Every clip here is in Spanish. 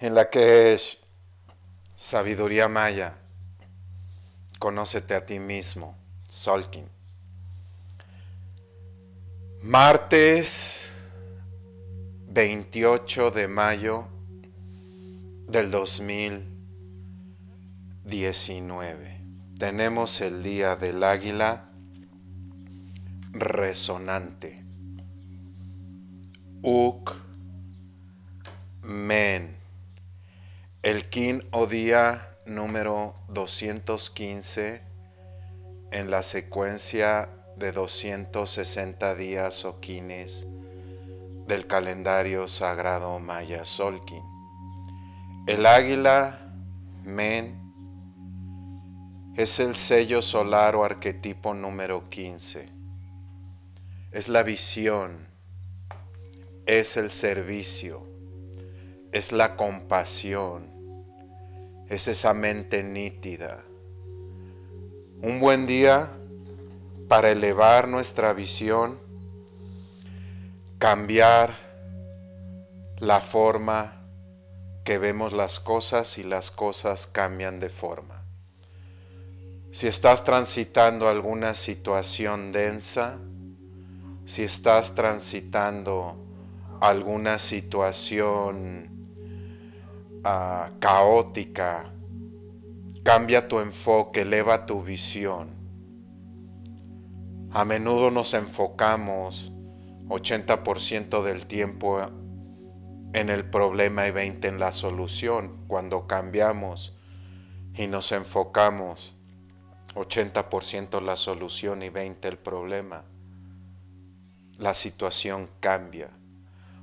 en la que es sabiduría maya, conócete a ti mismo, Solkin. Martes 28 de mayo del 2019. Tenemos el día del águila resonante. Uk men. El Kin o día número 215 en la secuencia de 260 días o quines del calendario sagrado maya Solkin. El águila, Men, es el sello solar o arquetipo número 15. Es la visión, es el servicio es la compasión, es esa mente nítida. Un buen día para elevar nuestra visión, cambiar la forma que vemos las cosas y las cosas cambian de forma. Si estás transitando alguna situación densa, si estás transitando alguna situación Ah, caótica, cambia tu enfoque, eleva tu visión. A menudo nos enfocamos 80% del tiempo en el problema y 20% en la solución. Cuando cambiamos y nos enfocamos 80% la solución y 20% el problema, la situación cambia.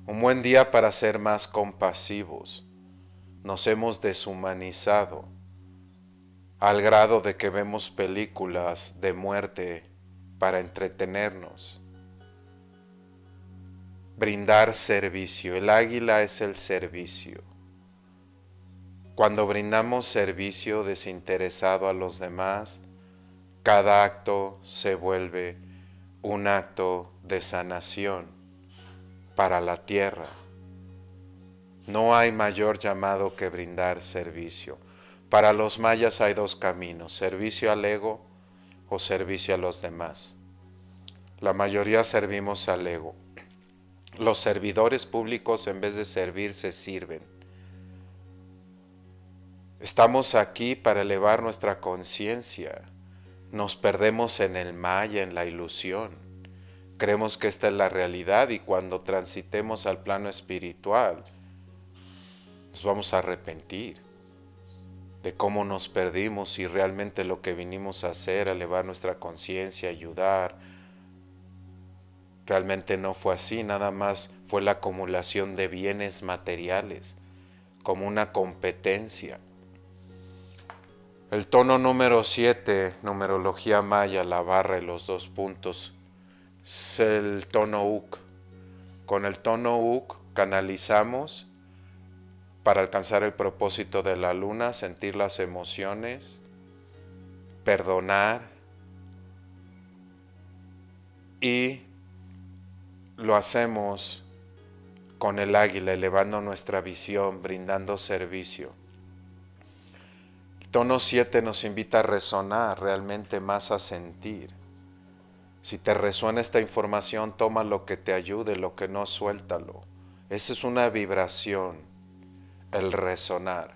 Un buen día para ser más compasivos nos hemos deshumanizado al grado de que vemos películas de muerte para entretenernos. Brindar servicio. El águila es el servicio. Cuando brindamos servicio desinteresado a los demás, cada acto se vuelve un acto de sanación para la tierra. No hay mayor llamado que brindar servicio. Para los mayas hay dos caminos, servicio al ego o servicio a los demás. La mayoría servimos al ego. Los servidores públicos en vez de servir se sirven. Estamos aquí para elevar nuestra conciencia. Nos perdemos en el maya, en la ilusión. Creemos que esta es la realidad y cuando transitemos al plano espiritual, nos vamos a arrepentir de cómo nos perdimos y realmente lo que vinimos a hacer, elevar nuestra conciencia, ayudar, realmente no fue así, nada más fue la acumulación de bienes materiales, como una competencia. El tono número 7, numerología maya, la barra y los dos puntos, es el tono Uk. Con el tono Uk canalizamos para alcanzar el propósito de la luna, sentir las emociones, perdonar y lo hacemos con el águila, elevando nuestra visión, brindando servicio. tono 7 nos invita a resonar realmente más a sentir. Si te resuena esta información, toma lo que te ayude, lo que no, suéltalo. Esa es una vibración el resonar,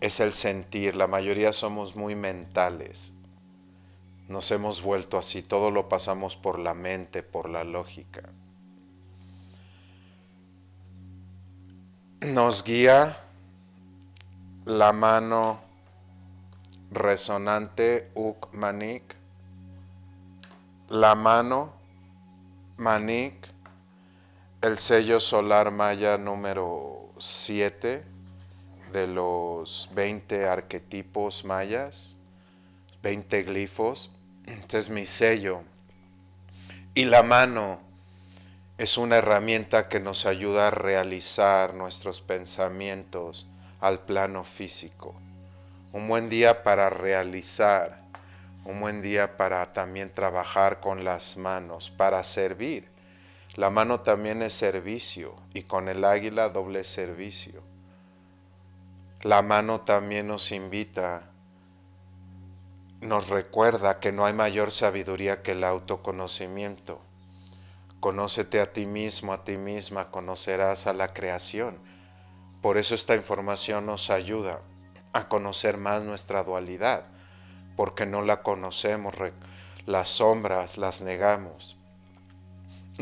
es el sentir. La mayoría somos muy mentales. Nos hemos vuelto así, todo lo pasamos por la mente, por la lógica. Nos guía la mano resonante uk manik, la mano manik, el sello solar maya número siete de los 20 arquetipos mayas, 20 glifos. Este es mi sello. Y la mano es una herramienta que nos ayuda a realizar nuestros pensamientos al plano físico. Un buen día para realizar, un buen día para también trabajar con las manos, para servir la mano también es servicio y con el águila doble servicio. La mano también nos invita, nos recuerda que no hay mayor sabiduría que el autoconocimiento. Conócete a ti mismo, a ti misma, conocerás a la creación. Por eso esta información nos ayuda a conocer más nuestra dualidad, porque no la conocemos, las sombras las negamos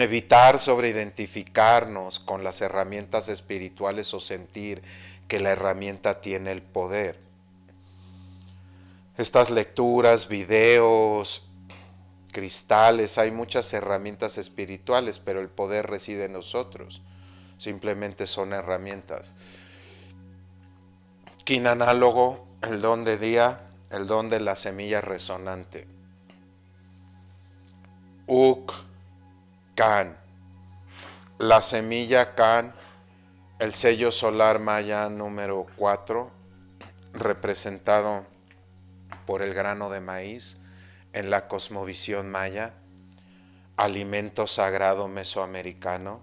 evitar sobreidentificarnos con las herramientas espirituales o sentir que la herramienta tiene el poder. Estas lecturas, videos, cristales, hay muchas herramientas espirituales, pero el poder reside en nosotros. Simplemente son herramientas. Quin análogo, el don de día, el don de la semilla resonante. Uk, Can, la semilla Can, el sello solar maya número 4, representado por el grano de maíz en la cosmovisión maya, alimento sagrado mesoamericano,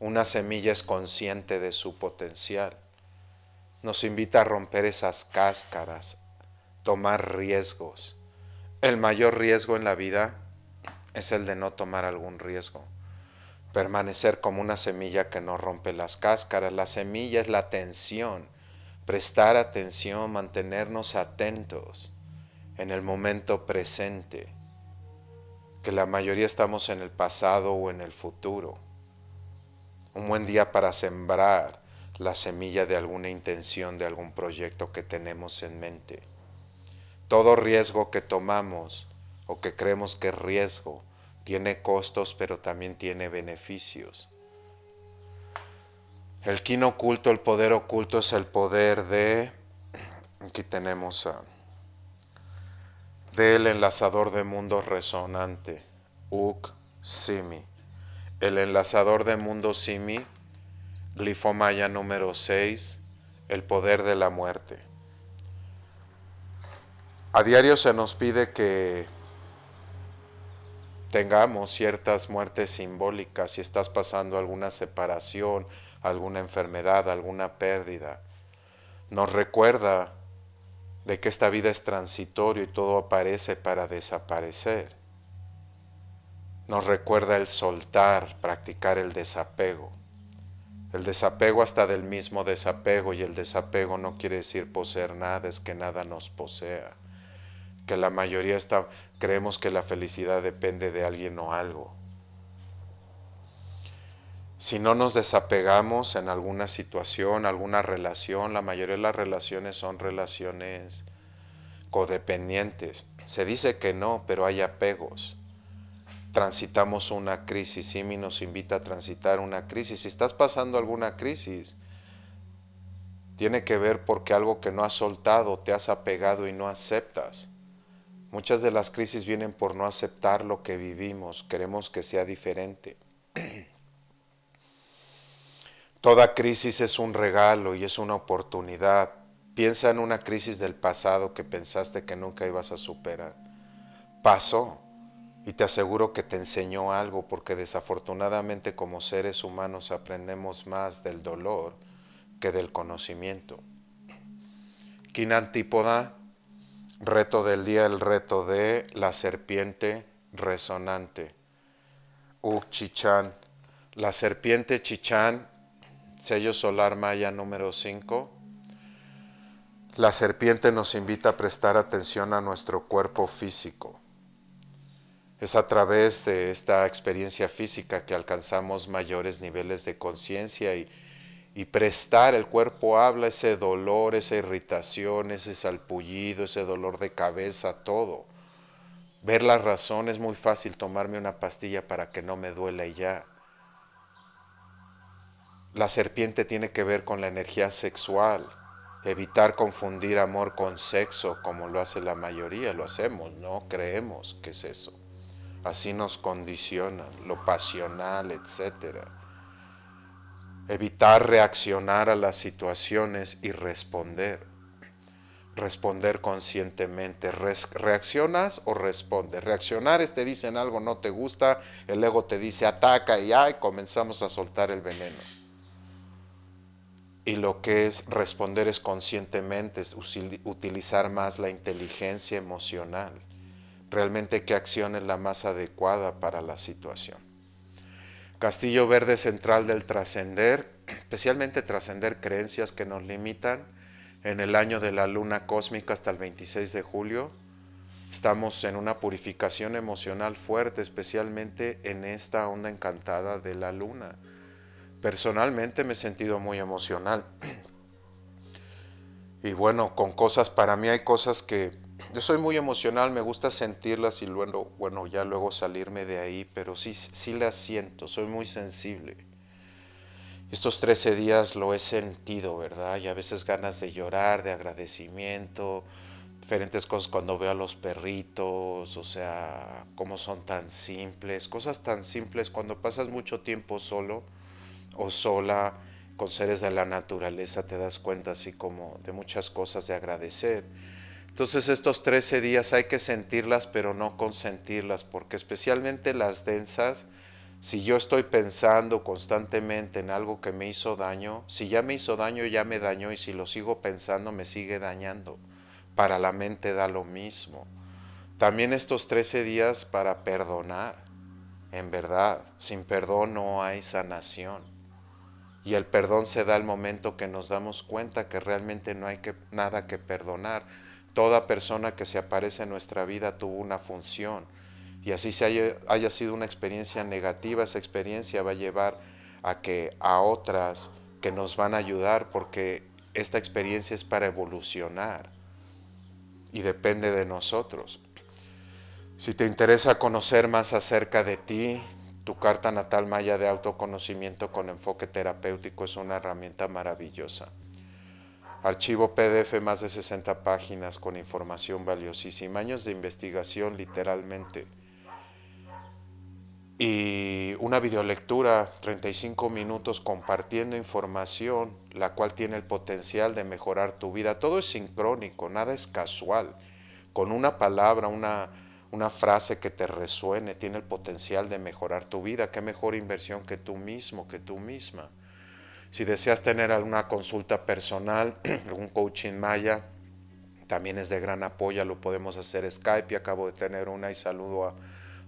una semilla es consciente de su potencial. Nos invita a romper esas cáscaras, tomar riesgos. El mayor riesgo en la vida es el de no tomar algún riesgo. Permanecer como una semilla que no rompe las cáscaras. La semilla es la atención, prestar atención, mantenernos atentos en el momento presente, que la mayoría estamos en el pasado o en el futuro. Un buen día para sembrar la semilla de alguna intención, de algún proyecto que tenemos en mente. Todo riesgo que tomamos o que creemos que es riesgo tiene costos, pero también tiene beneficios. El kin oculto, el poder oculto es el poder de... Aquí tenemos a... Del enlazador de mundos resonante, Uk Simi. El enlazador de mundos Simi, glifomaya número 6, el poder de la muerte. A diario se nos pide que tengamos ciertas muertes simbólicas, si estás pasando alguna separación, alguna enfermedad, alguna pérdida. Nos recuerda de que esta vida es transitorio y todo aparece para desaparecer. Nos recuerda el soltar, practicar el desapego. El desapego hasta del mismo desapego y el desapego no quiere decir poseer nada, es que nada nos posea que la mayoría está, creemos que la felicidad depende de alguien o algo. Si no nos desapegamos en alguna situación, alguna relación, la mayoría de las relaciones son relaciones codependientes. Se dice que no, pero hay apegos. Transitamos una crisis, Simi nos invita a transitar una crisis. Si estás pasando alguna crisis, tiene que ver porque algo que no has soltado, te has apegado y no aceptas. Muchas de las crisis vienen por no aceptar lo que vivimos, queremos que sea diferente. Toda crisis es un regalo y es una oportunidad. Piensa en una crisis del pasado que pensaste que nunca ibas a superar. Pasó y te aseguro que te enseñó algo porque desafortunadamente como seres humanos aprendemos más del dolor que del conocimiento. antípoda Reto del día, el reto de la serpiente resonante. Uh, La serpiente Chichán, sello solar maya número 5. La serpiente nos invita a prestar atención a nuestro cuerpo físico. Es a través de esta experiencia física que alcanzamos mayores niveles de conciencia y y prestar, el cuerpo habla ese dolor, esa irritación, ese salpullido, ese dolor de cabeza, todo. Ver la razón es muy fácil tomarme una pastilla para que no me duele ya. La serpiente tiene que ver con la energía sexual, evitar confundir amor con sexo como lo hace la mayoría, lo hacemos, no creemos que es eso. Así nos condicionan, lo pasional, etcétera evitar reaccionar a las situaciones y responder. Responder conscientemente. ¿Reaccionas o respondes? Reaccionar es te dicen algo no te gusta, el ego te dice ataca y y comenzamos a soltar el veneno. Y lo que es responder es conscientemente, es utilizar más la inteligencia emocional. Realmente qué acción es la más adecuada para la situación. Castillo Verde Central del Trascender, especialmente trascender creencias que nos limitan en el año de la luna cósmica hasta el 26 de julio. Estamos en una purificación emocional fuerte, especialmente en esta onda encantada de la luna. Personalmente me he sentido muy emocional. Y bueno, con cosas, para mí hay cosas que yo soy muy emocional, me gusta sentirlas y luego, bueno, ya luego salirme de ahí, pero sí, sí las siento, soy muy sensible. Estos 13 días lo he sentido, ¿verdad? Y a veces ganas de llorar, de agradecimiento, diferentes cosas cuando veo a los perritos, o sea, cómo son tan simples, cosas tan simples cuando pasas mucho tiempo solo o sola con seres de la naturaleza, te das cuenta así como de muchas cosas de agradecer entonces estos 13 días hay que sentirlas, pero no consentirlas, porque especialmente las densas, si yo estoy pensando constantemente en algo que me hizo daño, si ya me hizo daño, ya me dañó, y si lo sigo pensando, me sigue dañando. Para la mente da lo mismo. También estos 13 días para perdonar, en verdad, sin perdón no hay sanación. Y el perdón se da al momento que nos damos cuenta que realmente no hay que, nada que perdonar Toda persona que se aparece en nuestra vida tuvo una función. Y así se haya, haya sido una experiencia negativa, esa experiencia va a llevar a que a otras que nos van a ayudar porque esta experiencia es para evolucionar y depende de nosotros. Si te interesa conocer más acerca de ti, tu carta natal maya de autoconocimiento con enfoque terapéutico es una herramienta maravillosa. Archivo PDF, más de 60 páginas con información valiosísima, años de investigación literalmente. Y una videolectura, 35 minutos compartiendo información, la cual tiene el potencial de mejorar tu vida. Todo es sincrónico, nada es casual. Con una palabra, una, una frase que te resuene, tiene el potencial de mejorar tu vida. Qué mejor inversión que tú mismo, que tú misma. Si deseas tener alguna consulta personal, algún coaching maya, también es de gran apoyo, lo podemos hacer Skype acabo de tener una y saludo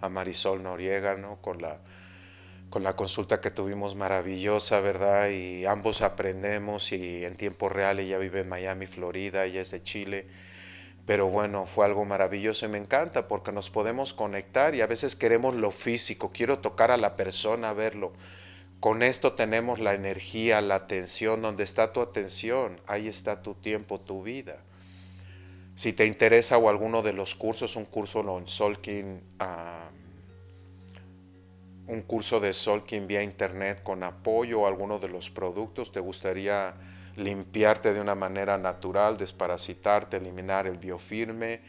a, Marisol Noriega, ¿no? Con la, con la consulta que tuvimos maravillosa, ¿verdad? Y ambos aprendemos y en tiempo real ella vive en Miami, Florida, ella es de Chile. Pero bueno, fue algo maravilloso y me encanta porque nos podemos conectar y a veces queremos lo físico, quiero tocar a la persona, verlo. Con esto tenemos la energía, la atención, donde está tu atención, ahí está tu tiempo, tu vida. Si te interesa o alguno de los cursos, un curso ah, un curso de Solkin vía internet con apoyo o alguno de los productos, te gustaría limpiarte de una manera natural, desparasitarte, eliminar el biofirme,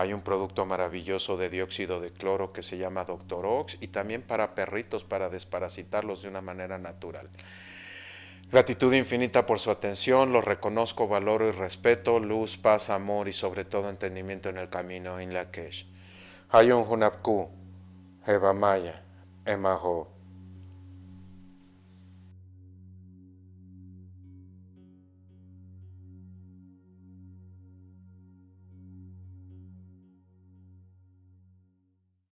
hay un producto maravilloso de dióxido de cloro que se llama Doctor Ox y también para perritos para desparasitarlos de una manera natural. Gratitud infinita por su atención, los reconozco, valoro y respeto, luz, paz, amor y sobre todo entendimiento en el camino en la Kesh. Hayun Hunapku, Eva Maya,